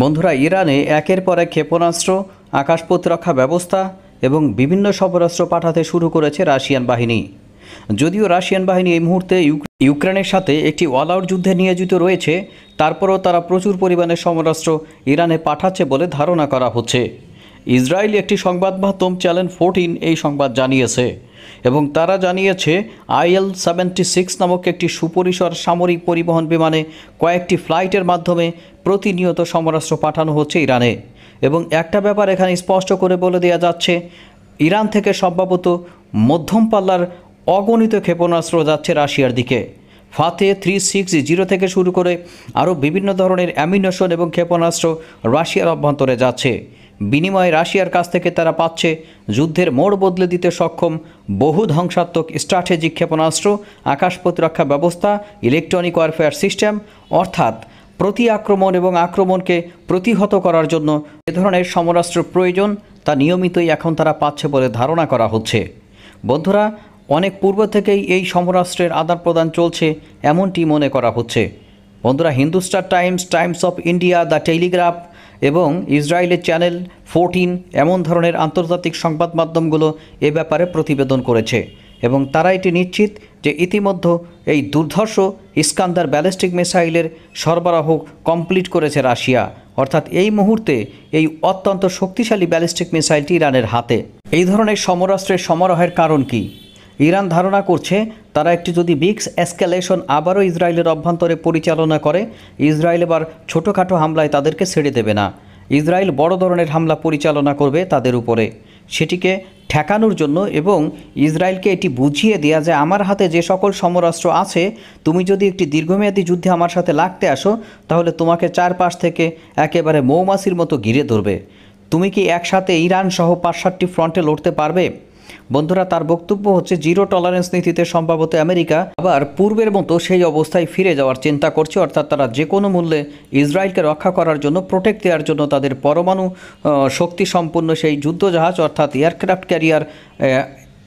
বন্ধুরা ইরানে একের পর এক ক্ষেপণাস্ত্র আকাশ প্রতিরক্ষা ব্যবস্থা এবং বিভিন্ন সবরাস্ত্র পাঠাতে শুরু করেছে রাশিয়ান বাহিনী যদিও রাশিয়ান বাহিনী এই মুহূর্তে ইউক্রেনের সাথে একটি অলআউট যুদ্ধে নিয়োজিত রয়েছে তারপরও তারা প্রচুর পরিমাণে সমরাস্ত্র ইরানে পাঠাচ্ছে বলে ধারণা করা হচ্ছে ইসরায়েল একটি সংবাদ মাধ্যম চ্যানেল ফোরটিন এই সংবাদ জানিয়েছে এবং তারা জানিয়েছে আইএল সেভেন্টি সিক্স নামক একটি সুপরিসর সামরিক পরিবহন বিমানে কয়েকটি ফ্লাইটের মাধ্যমে প্রতিনিয়ত সমরাস্ত্র পাঠানো হচ্ছে ইরানে এবং একটা ব্যাপার এখানে স্পষ্ট করে বলে দেওয়া যাচ্ছে ইরান থেকে সম্ভবত মধ্যম পাল্লার অগণিত ক্ষেপণাস্ত্র যাচ্ছে রাশিয়ার দিকে ফাতে থ্রি সিক্স জিরো থেকে শুরু করে আরও বিভিন্ন ধরনের অ্যামিনেশন এবং ক্ষেপণাস্ত্র রাশিয়ার অভ্যন্তরে যাচ্ছে বিনিময়ে রাশিয়ার কাছ থেকে তারা পাচ্ছে যুদ্ধের মোড় বদলে দিতে সক্ষম বহু ধ্বংসাত্মক স্ট্র্যাটেজিক ক্ষেপণাস্ত্র আকাশ প্রতিরক্ষা ব্যবস্থা ইলেকট্রনিক ওয়ারফেয়ার সিস্টেম অর্থাৎ প্রতি আক্রমণ এবং আক্রমণকে প্রতিহত করার জন্য এ ধরনের সমরাস্ত্র প্রয়োজন তা নিয়মিতই এখন তারা পাচ্ছে বলে ধারণা করা হচ্ছে বন্ধুরা অনেক পূর্ব থেকেই এই সমরাষ্ট্রের আদান প্রদান চলছে এমনটি মনে করা হচ্ছে বন্ধুরা Hindustan Times Times of India the Telegraph এবং ইসরায়েলের চ্যানেল ফোরটিন এমন ধরনের আন্তর্জাতিক সংবাদ মাধ্যমগুলো এ ব্যাপারে প্রতিবেদন করেছে এবং তারা এটি নিশ্চিত যে ইতিমধ্যে এই দুর্ধর্ষ ইস্কান্দার ব্যালিস্টিক মিসাইলের সরবরাহ কমপ্লিট করেছে রাশিয়া অর্থাৎ এই মুহূর্তে এই অত্যন্ত শক্তিশালী ব্যালিস্টিক মিসাইলটি ইরানের হাতে এই ধরনের সমরাষ্ট্রের সমারোহের কারণ কী ইরান ধারণা করছে তারা একটি যদি বিক্স এসক্যালেশন আবারও ইসরায়েলের অভ্যন্তরে পরিচালনা করে ইসরায়েল এবার ছোটোখাটো হামলায় তাদেরকে ছেড়ে দেবে না ইসরায়েল বড় ধরনের হামলা পরিচালনা করবে তাদের উপরে সেটিকে ঠেকানোর জন্য এবং ইসরায়েলকে এটি বুঝিয়ে দেয়া যে আমার হাতে যে সকল সমরাস্ত্র আছে তুমি যদি একটি দীর্ঘমেয়াদী যুদ্ধে আমার সাথে লাগতে আসো তাহলে তোমাকে চারপাশ থেকে একেবারে মৌমাছির মতো ঘিরে ধরবে তুমি কি একসাথে ইরান সহ পাঁচ সাতটি ফ্রন্টে লড়তে পারবে বন্ধুরা তার বক্তব্য হচ্ছে জিরো টলারেন্স নীতিতে সম্ভবত আমেরিকা আবার পূর্বের মতো সেই অবস্থায় ফিরে যাওয়ার চিন্তা করছে অর্থাৎ তারা যে কোনো মূল্যে ইসরায়েলকে রক্ষা করার জন্য প্রোটেক্ট দেওয়ার জন্য তাদের পরমাণু শক্তি সম্পন্ন সেই যুদ্ধজাহাজ অর্থাৎ aircraft carrier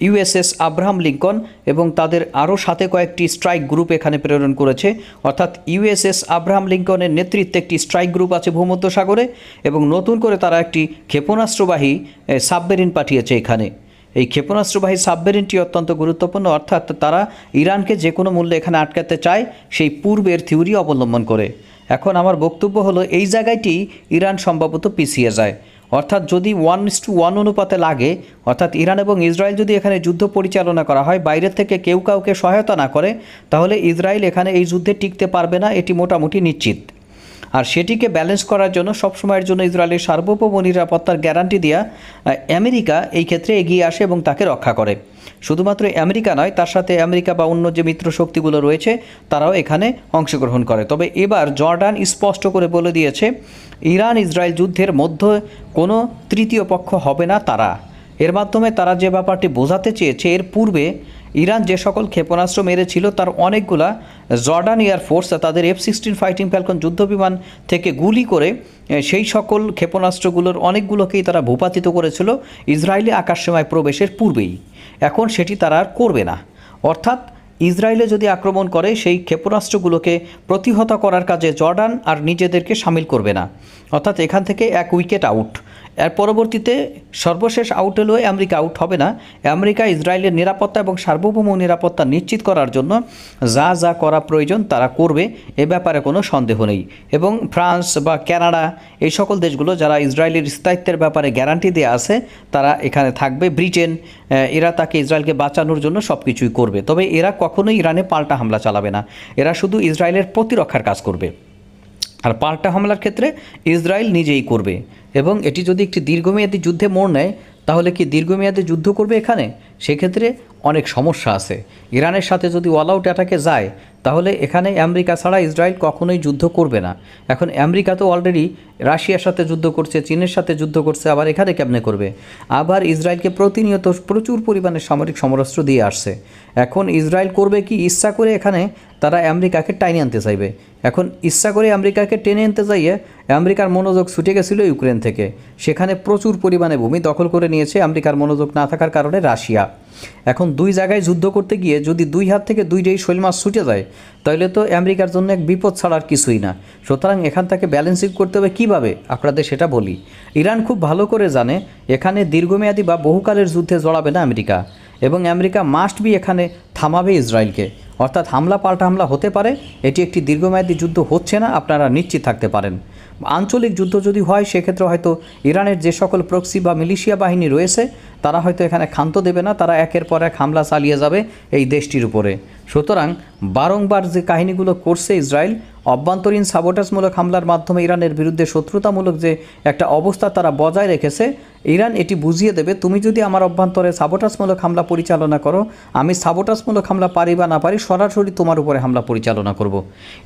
USS Abraham Lincoln এবং তাদের আরও সাথে কয়েকটি স্ট্রাইক গ্রুপ এখানে প্রেরণ করেছে অর্থাৎ ইউএসএস আব্রাহাম লিঙ্কনের নেতৃত্বে একটি স্ট্রাইক গ্রুপ আছে ভূমধ্যসাগরে এবং নতুন করে তারা একটি ক্ষেপণাস্ত্রবাহী সাবমেরিন পাঠিয়েছে এখানে এই ক্ষেপণাস্ত্রবাহী সাবমেরিনটি অত্যন্ত গুরুত্বপূর্ণ অর্থাৎ তারা ইরানকে যে কোনো মূল্যে এখানে আটকাতে চায় সেই পূর্বের থিওরি অবলম্বন করে এখন আমার বক্তব্য হলো এই জায়গাটি ইরান সম্ভবত পিছিয়ে যায় অর্থাৎ যদি ওয়ান ইস টু ওয়ান অনুপাতে লাগে অর্থাৎ ইরান এবং ইসরায়েল যদি এখানে যুদ্ধ পরিচালনা করা হয় বাইরের থেকে কেউ কাউকে সহায়তা না করে তাহলে ইসরায়েল এখানে এই যুদ্ধে টিকতে পারবে না এটি মোটামুটি নিশ্চিত আর সেটিকে ব্যালেন্স করার জন্য সবসময়ের জন্য ইসরায়েলের সার্বভৌম নিরাপত্তার গ্যারান্টি দেওয়া আমেরিকা এই ক্ষেত্রে এগিয়ে আসে এবং তাকে রক্ষা করে শুধুমাত্র আমেরিকা নয় তার সাথে আমেরিকা বা অন্য যে মিত্র শক্তিগুলো রয়েছে তারাও এখানে অংশগ্রহণ করে তবে এবার জর্ডান স্পষ্ট করে বলে দিয়েছে ইরান ইসরায়েল যুদ্ধের মধ্যে কোনো তৃতীয় পক্ষ হবে না তারা এর মাধ্যমে তারা যে ব্যাপারটি বোঝাতে চেয়েছে এর পূর্বে ইরান যে সকল ক্ষেপণাস্ত্র মেরেছিল তার অনেকগুলা জর্ডান এয়ারফোর্স তাদের এফ সিক্সটিন ফাইটিং ফ্যালকন যুদ্ধবিমান থেকে গুলি করে সেই সকল ক্ষেপণাস্ত্রগুলোর অনেকগুলোকেই তারা ভূপাতিত করেছিল ইসরায়েলি আকাশসীমায় প্রবেশের পূর্বেই এখন সেটি তারা আর করবে না অর্থাৎ ইসরায়েলে যদি আক্রমণ করে সেই ক্ষেপণাস্ত্রগুলোকে প্রতিহত করার কাজে জর্ডান আর নিজেদেরকে সামিল করবে না অর্থাৎ এখান থেকে এক উইকেট আউট এর পরবর্তীতে সর্বশেষ আউট হলেও আমেরিকা আউট হবে না আমেরিকা ইসরায়েলের নিরাপত্তা এবং সার্বভৌম নিরাপত্তা নিশ্চিত করার জন্য যা যা করা প্রয়োজন তারা করবে এ ব্যাপারে কোনো সন্দেহ নেই এবং ফ্রান্স বা ক্যানাডা এই সকল দেশগুলো যারা ইসরায়েলের স্থায়িত্বের ব্যাপারে গ্যারান্টি দিয়ে আছে তারা এখানে থাকবে ব্রিটেন এরা তাকে ইসরায়েলকে বাঁচানোর জন্য সব কিছুই করবে তবে এরা কখনোই ইরানে পাল্টা হামলা চালাবে না এরা শুধু ইসরায়েলের প্রতিরক্ষার কাজ করবে আর পাল্টা হামলার ক্ষেত্রে ইসরায়েল নিজেই করবে এবং এটি যদি একটি দীর্ঘমেয়াদী যুদ্ধে মোড় নেয় তাহলে কি দীর্ঘমেয়াদী যুদ্ধ করবে এখানে সেক্ষেত্রে অনেক সমস্যা আছে ইরানের সাথে যদি অল আউট অ্যাটাকে যায় তাহলে এখানে আমেরিকা ছাড়া ইসরায়েল কখনোই যুদ্ধ করবে না এখন আমেরিকা তো অলরেডি রাশিয়ার সাথে যুদ্ধ করছে চীনের সাথে যুদ্ধ করছে আবার এখানে কেমনে করবে আবার ইসরায়েলকে প্রতিনিয়ত প্রচুর পরিমাণে সামরিক সমরাস্ত্র দিয়ে আসছে এখন ইসরায়েল করবে কি ইচ্ছা করে এখানে তারা আমেরিকাকে টাইনে আনতে চাইবে এখন ইচ্ছা করে আমেরিকাকে টেনে আনতে চাইয়ে আমেরিকার মনোযোগ ছুটে গেছিল ইউক্রেন থেকে সেখানে প্রচুর পরিমাণে ভূমি দখল করে নিয়েছে আমেরিকার মনোযোগ না থাকার কারণে রাশিয়া এখন দুই জায়গায় যুদ্ধ করতে গিয়ে যদি দুই হাত থেকে দুইটাই শৈল মাছ ছুটে যায় তাহলে তো আমেরিকার জন্য এক বিপদ ছাড়ার কিছুই না সুতরাং এখান থেকে ব্যালেন্সিং করতে হবে কীভাবে আপনাদের সেটা বলি ইরান খুব ভালো করে জানে এখানে দীর্ঘমেয়াদী বা বহুকালের যুদ্ধে জড়াবে না আমেরিকা এবং আমেরিকা মাস্ট বি এখানে থামাবে ইসরায়েলকে অর্থাৎ হামলা পাল্টা হামলা হতে পারে এটি একটি দীর্ঘমেয়াদী যুদ্ধ হচ্ছে না আপনারা নিশ্চিত থাকতে পারেন আঞ্চলিক যুদ্ধ যদি হয় সেক্ষেত্রে হয়তো ইরানের যে সকল প্রক্সি বা মিলিশিয়া বাহিনী রয়েছে তারা হয়তো এখানে ক্ষান্ত দেবে না তারা একের পর এক হামলা চালিয়ে যাবে এই দেশটির উপরে সুতরাং বারংবার যে কাহিনীগুলো করছে ইসরায়েল অভ্যন্তরীণ সাবোটাসমূলক হামলার মাধ্যমে ইরানের বিরুদ্ধে শত্রুতামূলক যে একটা অবস্থা তারা বজায় রেখেছে ইরান এটি বুঝিয়ে দেবে তুমি যদি আমার অভ্যন্তরে সাবোটাসমূলক হামলা পরিচালনা করো আমি সাবোটাসমূলক হামলা পারি বা না পারি সরাসরি তোমার উপরে হামলা পরিচালনা করব।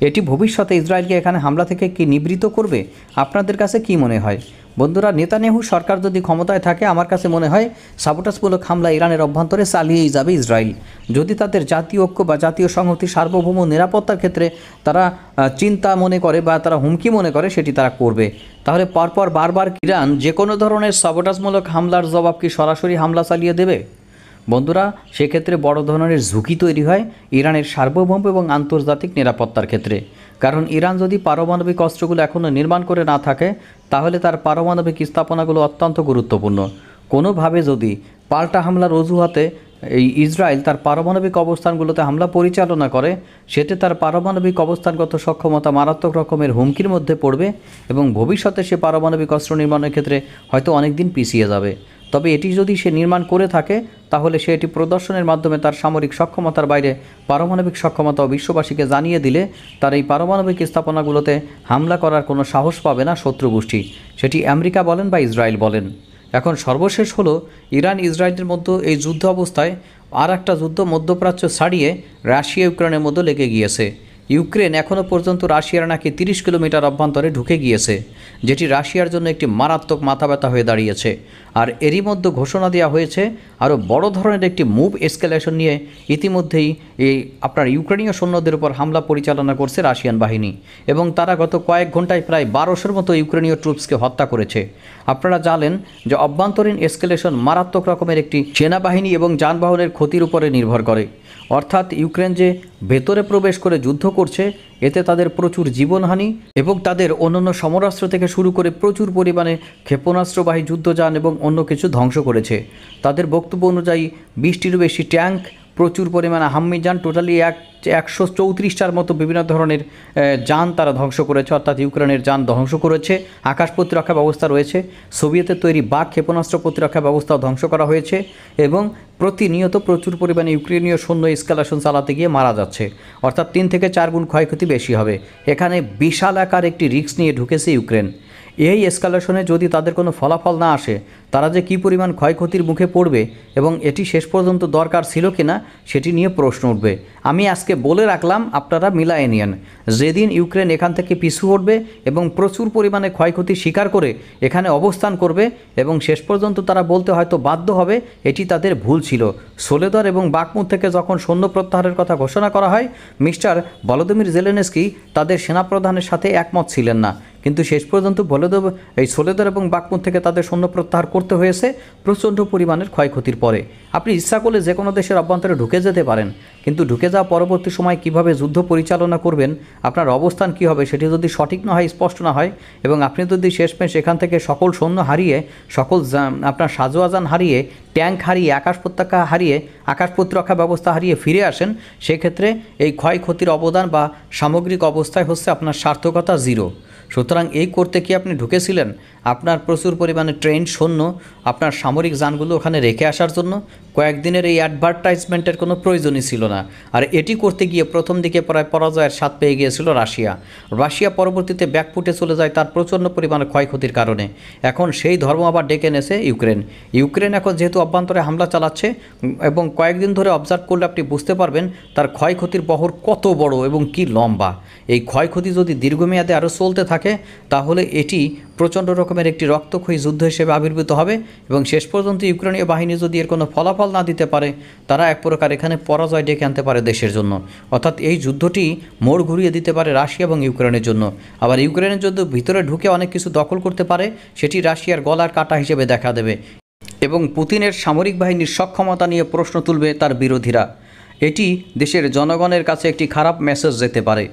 এটি ভবিষ্যতে ইসরায়েলকে এখানে হামলা থেকে কি নিবৃত করবে আপনাদের কাছে কি মনে হয় বন্ধুরা নেতানেহু সরকার যদি ক্ষমতায় থাকে আমার কাছে মনে হয় সাবোটাসমূলক হামলা ইরানের অভ্যন্তরে চালিয়েই যাবে ইসরায়েল যদি তাদের জাতীয় ঐক্য বা জাতীয় সংহতি সার্বভৌম নিরাপত্তার ক্ষেত্রে তারা চিন্তা মনে করে বা তারা হুমকি মনে করে সেটি তারা করবে তাহলে পরপর বারবার ইরান যে কোনো ধরনের সাবোটাসমূলক হামলার জবাব কি সরাসরি হামলা চালিয়ে দেবে বন্ধুরা সেক্ষেত্রে বড় ধরনের ঝুঁকি তৈরি হয় ইরানের সার্বভৌম এবং আন্তর্জাতিক নিরাপত্তার ক্ষেত্রে কারণ ইরান যদি পারমাণবিক অস্ত্রগুলো এখনও নির্মাণ করে না থাকে তাহলে তার পারমাণবিক স্থাপনাগুলো অত্যন্ত গুরুত্বপূর্ণ কোনোভাবে যদি পাল্টা হামলার অজুহাতে এই ইসরায়েল তার পারমাণবিক অবস্থানগুলোতে হামলা পরিচালনা করে সেটি তার পারমাণবিক অবস্থানগত সক্ষমতা মারাত্মক রকমের হুমকির মধ্যে পড়বে এবং ভবিষ্যতে সে পারমাণবিক অস্ত্র নির্মাণের ক্ষেত্রে হয়তো অনেক দিন পিছিয়ে যাবে তবে এটি যদি সে নির্মাণ করে থাকে তাহলে সে এটি প্রদর্শনের মাধ্যমে তার সামরিক সক্ষমতার বাইরে পারমাণবিক সক্ষমতা ও বিশ্ববাসীকে জানিয়ে দিলে তার এই পারমাণবিক স্থাপনাগুলোতে হামলা করার কোনো সাহস পাবে না শত্রু গোষ্ঠী সেটি আমেরিকা বলেন বা ইসরায়েল বলেন এখন সর্বশেষ হলো ইরান ইসরায়েলের মধ্যে এই যুদ্ধ অবস্থায় আর একটা যুদ্ধ মধ্যপ্রাচ্য ছাড়িয়ে রাশিয়া ইউক্রেনের মধ্যে লেগে গিয়েছে ইউক্রেন এখনও পর্যন্ত রাশিয়ার নাকি তিরিশ কিলোমিটার অভ্যন্তরে ঢুকে গিয়েছে যেটি রাশিয়ার জন্য একটি মারাত্মক মাথা হয়ে দাঁড়িয়েছে আর এরই মধ্যে ঘোষণা দেওয়া হয়েছে আরও বড় ধরনের একটি মুভ এসকেলেশন নিয়ে ইতিমধ্যেই এই আপনার ইউক্রেনীয় সৈন্যদের উপর হামলা পরিচালনা করছে রাশিয়ান বাহিনী এবং তারা গত কয়েক ঘন্টায় প্রায় বারোশোর মতো ইউক্রেনীয় ট্রুপসকে হত্যা করেছে আপনারা জানেন যে অভ্যন্তরীণ এসকেলেশন মারাত্মক রকমের একটি সেনাবাহিনী এবং যানবাহনের ক্ষতির উপরে নির্ভর করে অর্থাৎ ইউক্রেন যে ভেতরে প্রবেশ করে যুদ্ধ করছে এতে তাদের প্রচুর জীবনহানি এবং তাদের অন্যান্য সমরাস্ত্র থেকে শুরু করে প্রচুর পরিমাণে ক্ষেপণাস্ত্রবাহী যুদ্ধযান এবং অন্য কিছু ধ্বংস করেছে তাদের বক্তব্য অনুযায়ী বিশটিরও বেশি ট্যাঙ্ক প্রচুর পরিমাণে হাম্মি যান টোটালি এক একশো চৌত্রিশটার মতো বিভিন্ন ধরনের যান তারা ধ্বংস করেছে অর্থাৎ ইউক্রেনের যান ধ্বংস করেছে আকাশ প্রতিরক্ষা ব্যবস্থা রয়েছে সোভিয়েতের তৈরি বাঘ ক্ষেপণাস্ত্র প্রতিরক্ষা ব্যবস্থাও ধ্বংস করা হয়েছে এবং প্রতিনিয়ত প্রচুর পরিমাণে ইউক্রেনীয় সৈন্য স্কালাশন চালাতে গিয়ে মারা যাচ্ছে অর্থাৎ তিন থেকে চার গুণ ক্ষয়ক্ষতি বেশি হবে এখানে বিশাল আকার একটি রিক্স নিয়ে ঢুকেছে ইউক্রেন এই এসকালেশনে যদি তাদের কোনো ফলাফল না আসে তারা যে কী পরিমাণ ক্ষয়ক্ষতির মুখে পড়বে এবং এটি শেষ পর্যন্ত দরকার ছিল কি না সেটি নিয়ে প্রশ্ন উঠবে আমি আজকে বলে রাখলাম আপনারা মিলা নিয়েন যেদিন ইউক্রেন এখান থেকে পিছু হটবে এবং প্রচুর পরিমাণে ক্ষয়ক্ষতি স্বীকার করে এখানে অবস্থান করবে এবং শেষ পর্যন্ত তারা বলতে হয়তো বাধ্য হবে এটি তাদের ভুল ছিল সোলেদর এবং বাকমুদ থেকে যখন সৈন্য প্রত্যাহারের কথা ঘোষণা করা হয় মিস্টার বলদমির জেলেনেস্কি তাদের সেনাপ্রধানের সাথে একমত ছিলেন না কিন্তু শেষ পর্যন্ত দেব এই সোলেদার এবং বাকমুন থেকে তাদের সৈন্য প্রত্যাহার করতে হয়েছে প্রচণ্ড পরিমাণের ক্ষয়ক্ষতির পরে আপনি ইচ্ছা করলে যে কোনো দেশের অভ্যন্তরে ঢুকে যেতে পারেন কিন্তু ঢুকে যাওয়া পরবর্তী সময় কিভাবে যুদ্ধ পরিচালনা করবেন আপনার অবস্থান কি হবে সেটি যদি সঠিক না হয় স্পষ্ট না হয় এবং আপনি যদি শেষমেশ এখান থেকে সকল সৈন্য হারিয়ে সকল আপনার সাজোয়াজান হারিয়ে ট্যাঙ্ক হারিয়ে আকাশ প্রত্যাখ্যা হারিয়ে আকাশ প্রতিরক্ষা ব্যবস্থা হারিয়ে ফিরে আসেন সেক্ষেত্রে এই ক্ষয়ক্ষতির অবদান বা সামগ্রিক অবস্থায় হচ্ছে আপনার সার্থকতা জিরো সুতরাং এই করতে কি আপনি ঢুকেছিলেন আপনার প্রচুর পরিমাণে ট্রেন শূন্য আপনার সামরিক যানগুলো ওখানে রেখে আসার জন্য কয়েকদিনের এই অ্যাডভার্টাইজমেন্টের কোনো প্রয়োজনই ছিল না আর এটি করতে গিয়ে প্রথম দিকে প্রায় পরাজয়ের স্বাদ পেয়ে গিয়েছিল রাশিয়া রাশিয়া পরবর্তীতে ব্যাকফুটে চলে যায় তার প্রচণ্ড পরিমাণে ক্ষয়ক্ষতির কারণে এখন সেই ধর্ম আবার ডেকে এনেছে ইউক্রেন ইউক্রেন এখন যেহেতু অভ্যন্তরে হামলা চালাচ্ছে এবং কয়েকদিন ধরে অবজার্ভ করলে আপনি বুঝতে পারবেন তার ক্ষয়ক্ষতির বহর কত বড় এবং কি লম্বা এই ক্ষয়ক্ষতি যদি দীর্ঘমেয়াদে আরও চলতে থাকে তাহলে এটি প্রচণ্ড রকমের একটি রক্তক্ষয়ী যুদ্ধ হিসেবে আবির্ভূত হবে এবং শেষ পর্যন্ত ইউক্রেনীয় বাহিনী যদি এর কোনো ফলাফল না দিতে পারে তারা এক প্রকার এখানে পরাজয় ডেকে আনতে পারে দেশের জন্য অর্থাৎ এই যুদ্ধটি মোড় ঘুরিয়ে দিতে পারে রাশিয়া এবং ইউক্রেনের জন্য আবার ইউক্রেনের যুদ্ধ ভিতরে ঢুকে অনেক কিছু দখল করতে পারে সেটি রাশিয়ার গলার কাটা হিসেবে দেখা দেবে এবং পুতিনের সামরিক বাহিনীর সক্ষমতা নিয়ে প্রশ্ন তুলবে তার বিরোধীরা এটি দেশের জনগণের কাছে একটি খারাপ মেসেজ যেতে পারে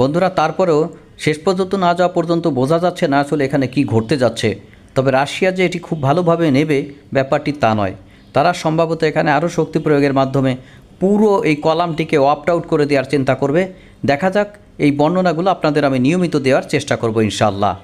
বন্ধুরা তারপরেও শেষ পর্যন্ত না যাওয়া পর্যন্ত বোঝা যাচ্ছে না আসলে এখানে কি ঘটতে যাচ্ছে তবে রাশিয়া যে এটি খুব ভালোভাবে নেবে ব্যাপারটি তা নয় তারা সম্ভবত এখানে আরও শক্তি প্রয়োগের মাধ্যমে পুরো এই কলামটিকে অপ্ট আউট করে দেওয়ার চিন্তা করবে দেখা যাক এই বর্ণনাগুলো আপনাদের আমি নিয়মিত দেওয়ার চেষ্টা করব ইনশাল্লাহ